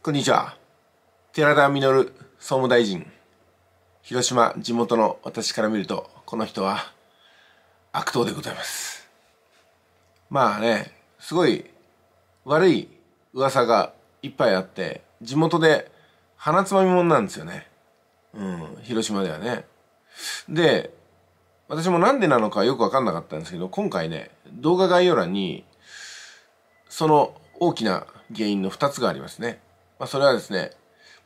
こんにちは。寺田稔総務大臣。広島地元の私から見ると、この人は悪党でございます。まあね、すごい悪い噂がいっぱいあって、地元で鼻つまみもんなんですよね。うん、広島ではね。で、私もなんでなのかよくわかんなかったんですけど、今回ね、動画概要欄に、その大きな原因の2つがありますね。まあ、それはですね、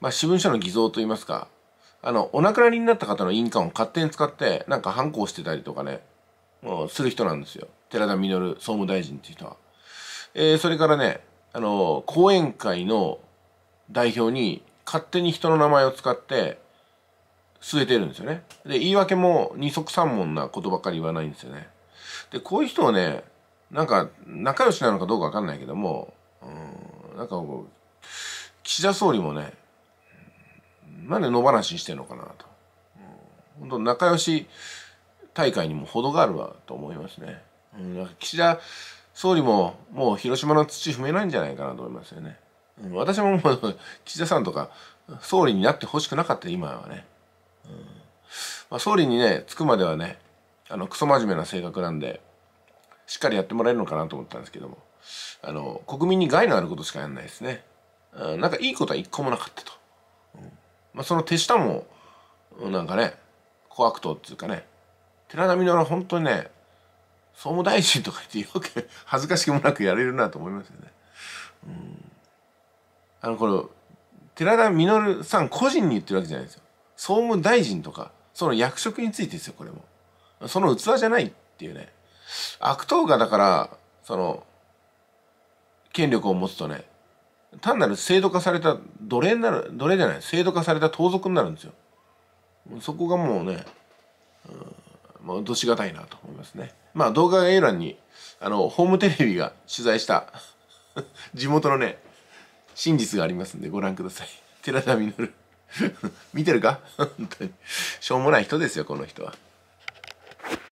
まあ、私文書の偽造といいますか、あの、お亡くなりになった方の印鑑を勝手に使って、なんか反抗してたりとかね、もうする人なんですよ。寺田稔総務大臣っていう人は。えー、それからね、あの、講演会の代表に勝手に人の名前を使って、据えてるんですよね。で、言い訳も二足三文なことばっかり言わないんですよね。で、こういう人はね、なんか仲良しなのかどうかわかんないけども、うん、なんか岸田総理もねなんで野放しにしてんのかなと、うん、本当仲良し大会にも程があるわと思いますね、うん、岸田総理ももう広島の土踏めないんじゃないかなと思いますよね、うん、私ももう岸田さんとか総理になってほしくなかった今はね、まあ、総理にね着くまではねあのクソ真面目な性格なんでしっかりやってもらえるのかなと思ったんですけどもあの国民に害のあることしかやんないですねなんかいいことは一個もなかったと。まあ、その手下もなんかね小悪党っていうかね寺田稔は本当にね総務大臣とか言ってよく恥ずかしくもなくやれるなと思いますよね。うん、あのこれ寺田稔さん個人に言ってるわけじゃないですよ。総務大臣とかその役職についてですよこれも。その器じゃないっていうね。悪党がだからその権力を持つとね単なる制度化された奴隷になる奴隷じゃない制度化された盗賊になるんですよそこがもうね、うん、まあ、どしがたいなと思いますねまあ動画概要欄にあのホームテレビが取材した 地元のね真実がありますんでご覧ください寺田稔 見てるか本当にしょうもない人ですよこの人は。